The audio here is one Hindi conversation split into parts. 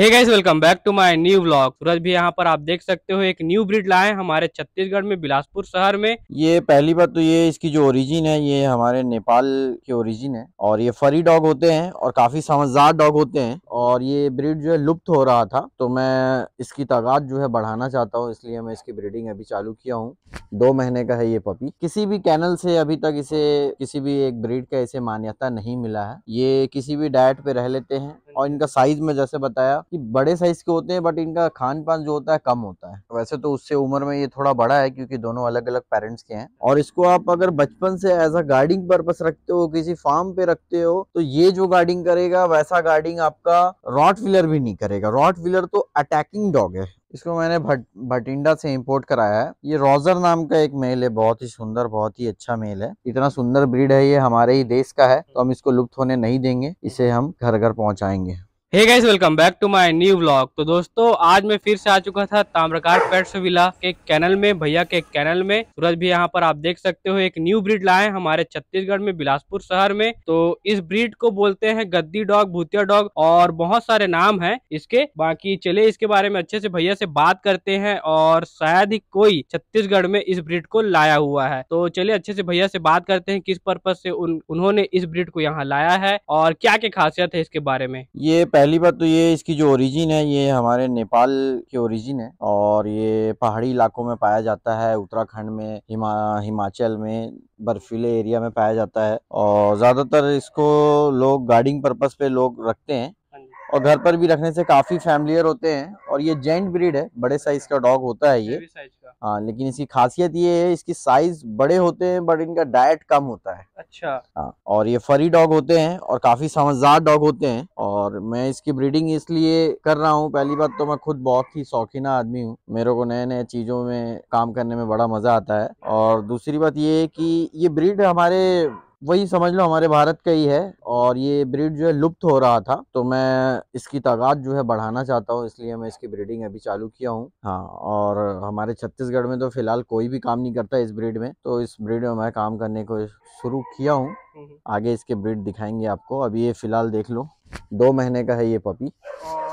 Hey guys welcome back to my new blog Suraj भी यहाँ पर आप देख सकते हो एक न्यू ब्रिड लाए हमारे छत्तीसगढ़ में बिलासपुर शहर में ये पहली बात तो ये इसकी जो ओरिजिन है ये हमारे नेपाल के ओरिजिन है और ये फरी डॉग होते हैं और काफी समझदार डॉग होते हैं और ये ब्रिड जो है लुप्त हो रहा था तो मैं इसकी तादाद जो है बढ़ाना चाहता हूँ इसलिए मैं इसकी ब्रीडिंग अभी चालू किया हूँ दो महीने का है ये पपी किसी भी कैनल से अभी तक इसे किसी भी एक ब्रीड का इसे मान्यता नहीं मिला है ये किसी भी डाइट पे रह लेते हैं और इनका साइज में जैसे बताया कि बड़े साइज के होते हैं बट इनका खान पान जो होता है कम होता है वैसे तो उससे उम्र में ये थोड़ा बड़ा है क्योंकि दोनों अलग अलग पेरेंट्स के हैं और इसको आप अगर बचपन से एज अ गार्डिंग पर्पस रखते हो किसी फार्म पे रखते हो तो ये जो गार्डिंग करेगा वैसा गार्डिंग आपका रॉट विलर भी नहीं करेगा रॉट व्हीलर तो अटैकिंग डॉग है इसको मैंने भट भटिंडा से इंपोर्ट कराया है ये रोजर नाम का एक मेल है बहुत ही सुंदर बहुत ही अच्छा मेल है इतना सुंदर ब्रीड है ये हमारे ही देश का है तो हम इसको लुप्त होने नहीं देंगे इसे हम घर घर पहुंचाएंगे hey guys welcome back to my new vlog तो दोस्तों आज मैं फिर से आ चुका था ताम्रकार पेट्स विला के कैनल में भैया के कैनल में सूरज भी यहाँ पर आप देख सकते हो एक न्यू ब्रीड लाए हमारे छत्तीसगढ़ में बिलासपुर शहर में तो इस ब्रीड को बोलते हैं गद्दी डॉग भूतिया डॉग और बहुत सारे नाम है इसके बाकी चले इसके बारे में अच्छे से भैया से बात करते हैं और शायद ही कोई छत्तीसगढ़ में इस ब्रीड को लाया हुआ है तो चले अच्छे से भैया से बात करते हैं किस पर्पज से उन्होंने इस ब्रीड को यहाँ लाया है और क्या क्या खासियत है इसके बारे में ये पहली बात तो ये इसकी जो ओरिजिन है ये हमारे नेपाल की ओरिजिन है और ये पहाड़ी इलाकों में पाया जाता है उत्तराखंड में हिमा हिमाचल में बर्फीले एरिया में पाया जाता है और ज़्यादातर इसको लोग गार्डिंग पर्पज़ पे लोग रखते हैं हाँ और घर पर भी रखने से काफ़ी फैमिलियर होते हैं और ये जेंट ब्रीड है बड़े साइज़ का डॉग होता है ये आ, हाँ, लेकिन इसकी खासियत ये है इसकी साइज बड़े होते हैं बट इनका डाइट कम होता है अच्छा आ, हाँ, और ये फरी डॉग होते हैं और काफी समझदार डॉग होते हैं और मैं इसकी ब्रीडिंग इसलिए कर रहा हूँ पहली बात तो मैं खुद बहुत ही शौकीन आदमी हूँ मेरे को नए नए चीजों में काम करने में बड़ा मजा आता है और दूसरी बात ये है की ये ब्रीड हमारे वही समझ लो हमारे भारत का ही है और ये ब्रीड जो है लुप्त हो रहा था तो मैं इसकी तादाद जो है बढ़ाना चाहता हूँ इसलिए मैं इसकी ब्रीडिंग अभी चालू किया हूँ हाँ और हमारे छत्तीसगढ़ में तो फिलहाल कोई भी काम नहीं करता इस ब्रीड में तो इस ब्रीड में मैं काम करने को शुरू किया हूँ हम्म। आगे इसके ब्रीड दिखाएंगे आपको अभी ये फिलहाल देख लो दो महीने का है ये पपी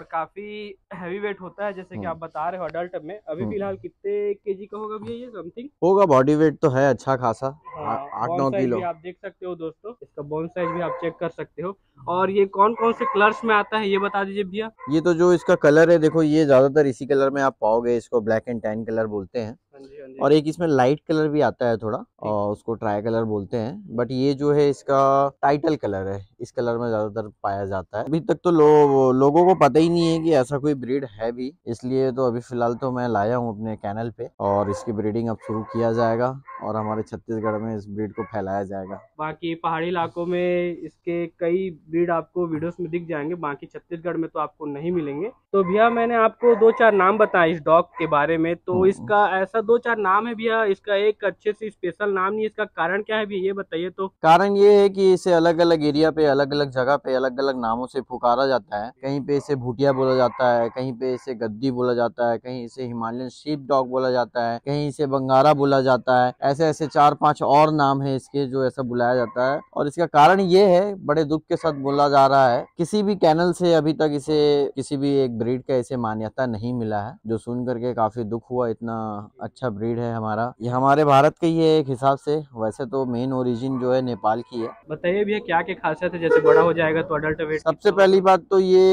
और काफी हैवी वेट होता है जैसे कि हम्म। आप बता रहे हो अडल्ट में अभी हम्म। फिलहाल कितने केजी का होगा भैया ये समथिंग होगा बॉडी वेट तो है अच्छा खासा हाँ, आठ नौ किलो आप देख सकते हो दोस्तों इसका बोन साइज भी आप चेक कर सकते हो और ये कौन कौन से कलर्स में आता है ये बता दीजिए भैया ये तो जो इसका कलर है देखो ये ज्यादातर इसी कलर में आप पाओगे इसको ब्लैक एंड टैन कलर बोलते हैं हाँ और एक इसमें लाइट कलर भी आता है थोड़ा और उसको ट्राई कलर बोलते हैं बट ये जो है इसका टाइटल कलर है इस कलर में ज्यादातर पाया जाता है अभी तक तो लो, लोगों को पता ही नहीं है कि ऐसा कोई ब्रीड है भी इसलिए तो अभी फिलहाल तो मैं लाया हूँ अपने कैनल पे और इसकी ब्रीडिंग अब शुरू किया जाएगा और हमारे छत्तीसगढ़ में इस ब्रीड को फैलाया जाएगा बाकी पहाड़ी इलाकों में इसके कई ब्रीड आपको वीडियोस में दिख जाएंगे बाकी छत्तीसगढ़ में तो आपको नहीं मिलेंगे तो भैया मैंने आपको दो चार नाम बताया इस डॉग के बारे में तो हम्म। इसका ऐसा दो चार नाम है भैया इसका एक अच्छे से स्पेशल नाम नहीं इसका कारण क्या है भैया ये बताइए तो कारण ये है कि इसे अलग अलग एरिया पे अलग अलग जगह पे अलग अलग नामों से पुकारा जाता है कहीं पे इसे भूटिया बोला जाता है कहीं पे इसे गद्दी बोला जाता है कहीं इसे हिमालयन शीप डॉग बोला जाता है कहीं इसे बंगारा बोला जाता है ऐसे ऐसे चार पाँच और नाम है इसके जो ऐसा बुलाया जाता है और इसका कारण ये है बड़े दुख के साथ बोला जा रहा है किसी भी कैनल से अभी तक इसे किसी भी एक ब्रीड का इसे मान्यता नहीं मिला है जो सुन करके काफी दुख हुआ इतना अच्छा ब्रीड ब्रीड है हमारा ये हमारे भारत का ही है एक हिसाब से वैसे तो मेन ओरिजिन जो है नेपाल की है बताइए भैया क्या क्या खासियत है जैसे बड़ा हो जाएगा तो अडल्ट वेट सबसे तो- पहली बात तो ये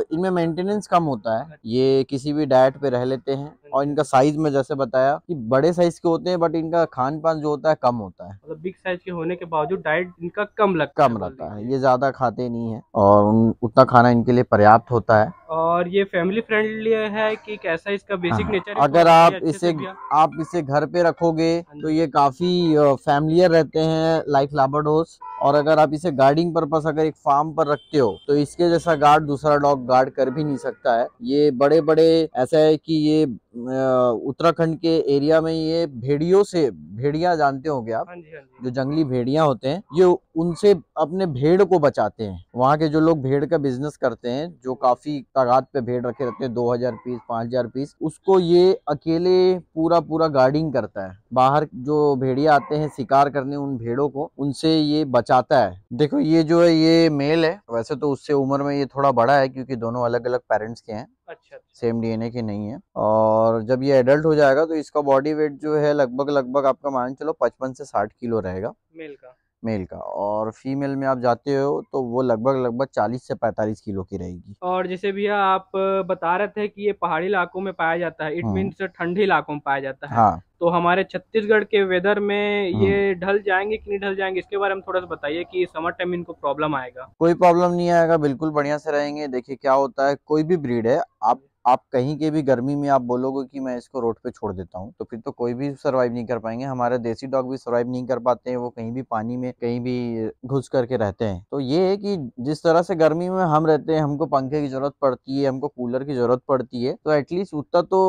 इनमें मेंटेनेंस कम होता है ये किसी भी डाइट पे रह लेते हैं और इनका साइज में जैसे बताया कि बड़े साइज के होते हैं बट इनका खान पान जो होता है कम होता है मतलब बिग साइज के होने के बावजूद डाइट इनका कम लगता कम रहता है ये ज्यादा खाते नहीं है और उतना खाना इनके लिए पर्याप्त होता है और ये फैमिली फ्रेंडली है कि कैसा इसका हाँ। बेसिक नेचर अगर आप इसे आप इसे घर पे रखोगे हाँ तो ये काफी फैमिलियर रहते हैं लाइक लाबाडोस और अगर आप इसे गार्डिंग पर्पस अगर एक फार्म पर रखते हो तो इसके जैसा गार्ड दूसरा डॉग गार्ड कर भी नहीं सकता है ये बड़े बड़े ऐसा है कि ये उत्तराखंड के एरिया में ये भेड़ियों से भेड़िया जानते हो क्या हाँ हाँ जो जंगली भेड़िया होते हैं ये उनसे अपने भेड़ को बचाते हैं वहाँ के जो लोग भेड़ का बिजनेस करते हैं जो काफी तादाद पे भेड़ रखे रहते हैं दो हजार पीस पांच हजार पीस उसको ये अकेले पूरा पूरा गार्डिंग करता है बाहर जो भेड़िया आते हैं शिकार करने उन भेड़ों को उनसे ये बचाता है देखो ये जो है ये मेल है वैसे तो उससे उम्र में ये थोड़ा बड़ा है क्योंकि दोनों अलग अलग पेरेंट्स के हैं अच्छा, अच्छा सेम डीएनए के नहीं है और जब ये एडल्ट हो जाएगा तो इसका बॉडी वेट जो है लगभग लगभग आपका मान चलो पचपन से साठ किलो रहेगा मेल का मेल का और फीमेल में आप जाते हो तो वो लगभग लगभग 40 से 45 किलो की रहेगी और जैसे भैया आप बता रहे थे कि ये पहाड़ी इलाकों में पाया जाता है इट मीन हम्म। ठंडी इलाकों में पाया जाता है हाँ। तो हमारे छत्तीसगढ़ के वेदर में ये हम्म। ढल जाएंगे कि नहीं ढल जाएंगे इसके बारे में थोड़ा सा बताइए कि समर टाइम इनको प्रॉब्लम आएगा कोई प्रॉब्लम नहीं आएगा बिल्कुल बढ़िया से रहेंगे देखिए क्या होता है कोई भी ब्रीड है आप आप कहीं के भी गर्मी में आप बोलोगे कि मैं इसको रोड पे छोड़ देता हूँ तो फिर तो कोई भी सर्वाइव नहीं कर पाएंगे हमारे देसी डॉग भी सर्वाइव नहीं कर पाते हैं वो कहीं भी पानी में कहीं भी घुस करके रहते हैं तो ये है कि जिस तरह से गर्मी में हम रहते हैं हमको पंखे की जरूरत पड़ती है हमको कूलर की जरूरत पड़ती है तो एटलीस्ट उतना तो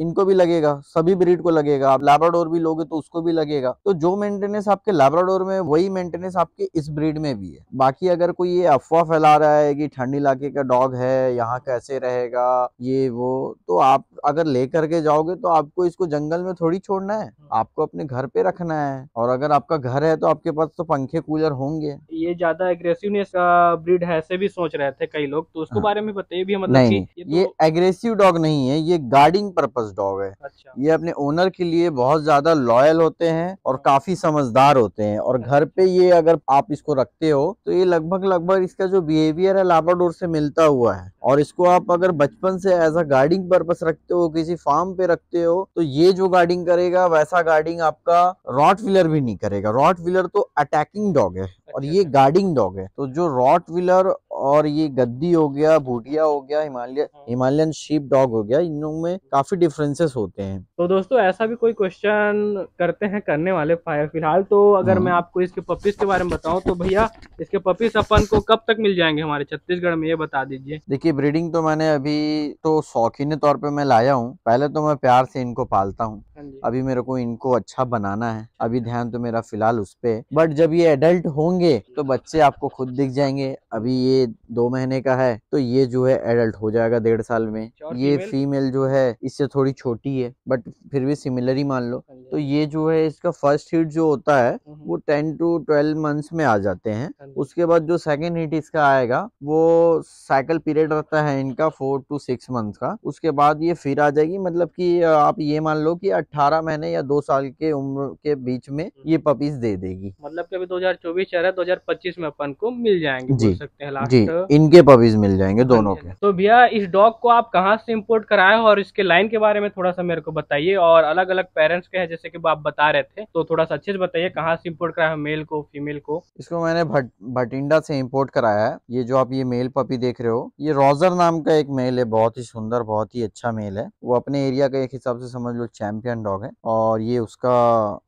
इनको भी लगेगा सभी ब्रीड को लगेगा आप लैब्राडोर भी लोगे तो उसको भी लगेगा तो जो मेंटेनेंस आपके लैब्राडोर में वही मेंटेनेंस आपके इस ब्रीड में भी है बाकी अगर कोई ये अफवाह फैला रहा है कि ठंड इलाके का डॉग है यहाँ कैसे रहेगा ये वो तो आप अगर लेकर के जाओगे तो आपको इसको जंगल में थोड़ी छोड़ना है हाँ। आपको अपने घर पे रखना है और अगर आपका घर है तो आपके पास तो पंखे कूलर होंगे ये ज्यादा एग्रेसिवनेस का ब्रीड है ऐसे भी सोच रहे थे कई लोग तो उसको हाँ। बारे में बताइए भी मतलब नहीं ये, तो... एग्रेसिव डॉग नहीं है ये गार्डिंग पर्पज डॉग है अच्छा। ये अपने ओनर के लिए बहुत ज्यादा लॉयल होते हैं और हाँ। काफी समझदार होते हैं और घर अच्छा। पे ये अगर आप इसको रखते हो तो ये लगभग लगभग इसका जो बिहेवियर है लाबाडोर से मिलता हुआ है और इसको आप अगर बचपन से एज अ गार्डिंग पर्पज रखते रखते हो किसी फार्म पे रखते हो तो ये जो गार्डिंग करेगा वैसा गार्डिंग आपका रॉट व्हीलर भी नहीं करेगा रॉट व्हीलर तो अटैकिंग डॉग है और अच्छा, ये गार्डिंग अच्छा। डॉग है तो जो रॉट व्हीलर और ये गद्दी हो गया भूटिया हो गया हिमालय हाँ। हिमालयन शीप डॉग हो गया इन लोगों में काफी डिफरेंसेस होते हैं तो दोस्तों ऐसा भी कोई क्वेश्चन करते हैं करने वाले फिलहाल तो अगर मैं हाँ। आपको इसके पपीज के बारे में बताऊं तो भैया इसके पपीज अपन को कब तक मिल जाएंगे हमारे छत्तीसगढ़ में ये बता दीजिए देखिये ब्रीडिंग तो मैंने अभी तो शौकीन तौर पर मैं लाया हूँ पहले तो मैं प्यार से इनको पालता हूँ हाँ अभी मेरे को इनको अच्छा बनाना है अच्छा। अभी ध्यान तो मेरा फिलहाल उस पर बट जब ये एडल्ट होंगे तो बच्चे आपको खुद दिख जाएंगे अभी ये दो महीने का है तो ये जो है एडल्ट हो जाएगा डेढ़ साल में ये फीमेल जो है इससे थोड़ी छोटी है बट फिर भी सिमिलर ही मान लो हाँ हाँ तो ये जो है इसका फर्स्ट हीट जो होता है हम्म, हम्म। वो टेन टू ट्वेल्व मंथ्स में आ जाते हैं हाँ उसके बाद जो सेकेंड हीट इसका आएगा वो साइकिल पीरियड रहता है इनका फोर टू सिक्स मंथ का उसके बाद ये फिर आ जाएगी मतलब कि आप ये मान लो कि 18 महीने या दो साल के उम्र के बीच में हम्म। ये पपीज दे देगी मतलब कि अभी 2024 चल रहा है 2025 में अपन को मिल जाएंगे जी सकते हैं जी तो इनके पपीज मिल जाएंगे हाँ दोनों हाँ के तो भैया इस डॉग को आप कहाँ से इम्पोर्ट कराए हो और इसके लाइन के बारे में थोड़ा सा मेरे को बताइए और अलग अलग पेरेंट्स के हैं जैसे कि आप बता रहे थे तो थोड़ा सा अच्छे से बताइए कहाँ से इम्पोर्ट कराया है मेल को फीमेल को इसको मैंने भट, भटिंडा से इम्पोर्ट कराया है ये जो आप ये मेल पपी देख रहे हो ये रोजर नाम का एक मेल है बहुत ही सुंदर बहुत ही अच्छा मेल है वो अपने एरिया का एक हिसाब से समझ लो चैंपियन डॉग है और ये उसका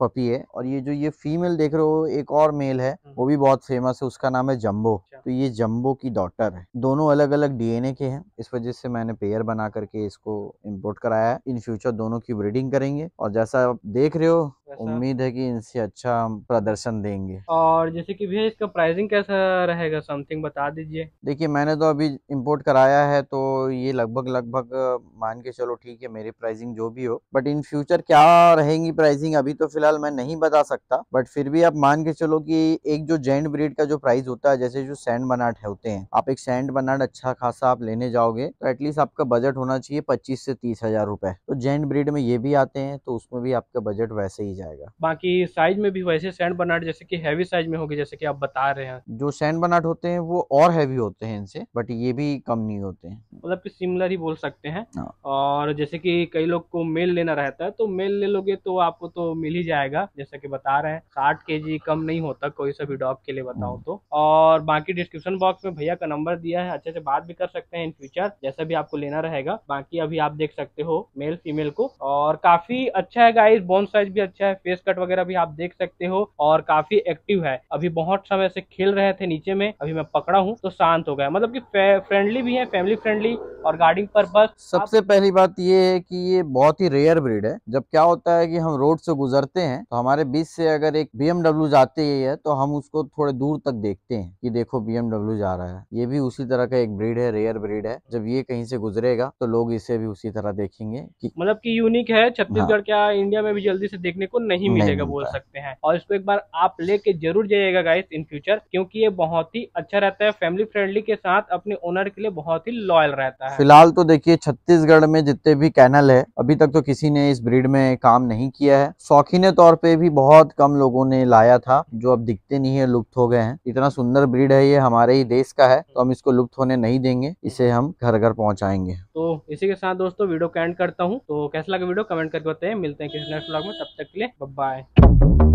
पपी है और ये जो ये फीमेल देख रहे हो एक और मेल है हम्म। वो भी बहुत फेमस है उसका नाम है जम्बो अच्छा। तो ये जम्बो की डॉटर है दोनों अलग अलग डीएनए के हैं इस वजह से मैंने पेयर बना करके इसको इम्पोर्ट कराया है इन फ्यूचर दोनों की ब्रीडिंग करेंगे और जैसा आप देख रहे हो उम्मीद है कि इनसे अच्छा हम प्रदर्शन देंगे और जैसे कि भैया इसका प्राइसिंग कैसा रहेगा समथिंग बता दीजिए देखिए मैंने तो अभी इंपोर्ट कराया है तो ये लगभग लगभग मान के चलो ठीक है मेरी प्राइसिंग जो भी हो बट इन फ्यूचर क्या रहेंगी प्राइसिंग अभी तो फिलहाल मैं नहीं बता सकता बट फिर भी आप मान के चलो की एक जो जैंड ब्रिड का जो प्राइस होता है जैसे जो सैंड बनाट होते हैं आप एक सैंड बनाट अच्छा खासा आप लेने जाओगे तो एटलीस्ट आपका बजट होना चाहिए पच्चीस से तीस हजार तो जैंड ब्रिड में ये भी आते हैं तो उसमें भी आपका बजट वैसे ही जाएगा बाकी साइज में भी वैसे सैंड बनाट जैसे कि हैवी साइज में होगी जैसे कि आप बता रहे हैं जो सैंड बनाट होते हैं वो और हैवी होते हैं इनसे बट ये भी कम नहीं होते हैं मतलब की सिमिलर ही बोल सकते हैं हाँ। और जैसे की कई लोग को मेल लेना रहता है तो मेल ले लोगे तो आपको तो मिल ही जाएगा जैसा की बता रहे हैं साठ के कम नहीं होता कोई सा भी डॉग के लिए बताओ हाँ। तो और बाकी डिस्क्रिप्शन बॉक्स में भैया का नंबर दिया है अच्छे से बात भी कर सकते हैं इन फ्यूचर जैसा भी आपको लेना रहेगा बाकी अभी आप देख सकते हो मेल फीमेल को और काफी अच्छा है गाइस बोन साइज भी अच्छा है है फेस कट वगैरह भी आप देख सकते हो और काफी एक्टिव है अभी बहुत समय से खेल रहे थे नीचे में अभी मैं पकड़ा हूँ तो शांत हो गया मतलब की फ्रेंडली भी है फैमिली फ्रेंडली और गार्डिंग पर्पज सबसे पहली बात ये है की ये बहुत ही रेयर ब्रीड है जब क्या होता है की हम रोड से गुजरते हैं तो हमारे बीच से अगर एक एमडब्ल्यू जाते ही है तो हम उसको थोड़े दूर तक देखते हैं कि देखो बीएमडब्ल्यू जा रहा है ये भी उसी तरह का एक ब्रीड है रेयर ब्रीड है जब ये कहीं से गुजरेगा तो लोग इसे भी उसी तरह देखेंगे कि... मतलब की यूनिक है हाँ। छत्तीसगढ़ हाँ। क्या इंडिया में भी जल्दी से देखने को नहीं मिलेगा बोल सकते हैं और इसको एक बार आप लेके जरूर जाइएगा गाइस इन फ्यूचर क्योंकि ये बहुत ही अच्छा रहता है फैमिली फ्रेंडली के साथ अपने ओनर के लिए बहुत ही लॉयल रहता है फिलहाल तो देखिए छत्तीसगढ़ में जितने भी कैनल है अभी तक तो किसी ने इस ब्रीड में काम नहीं किया है शौकीन तौर पे भी बहुत कम लोगों ने लाया था जो अब दिखते नहीं है लुप्त हो गए हैं इतना सुंदर ब्रीड है ये हमारे ही देश का है तो हम इसको लुप्त होने नहीं देंगे इसे हम घर घर पहुंचाएंगे तो इसी के साथ दोस्तों वीडियो कैंड करता हूँ तो कैसा लगा वीडियो कमेंट करके बताए मिलते हैं किसी नेक्स्ट ब्लॉग में तब तक के लिए Bye-bye.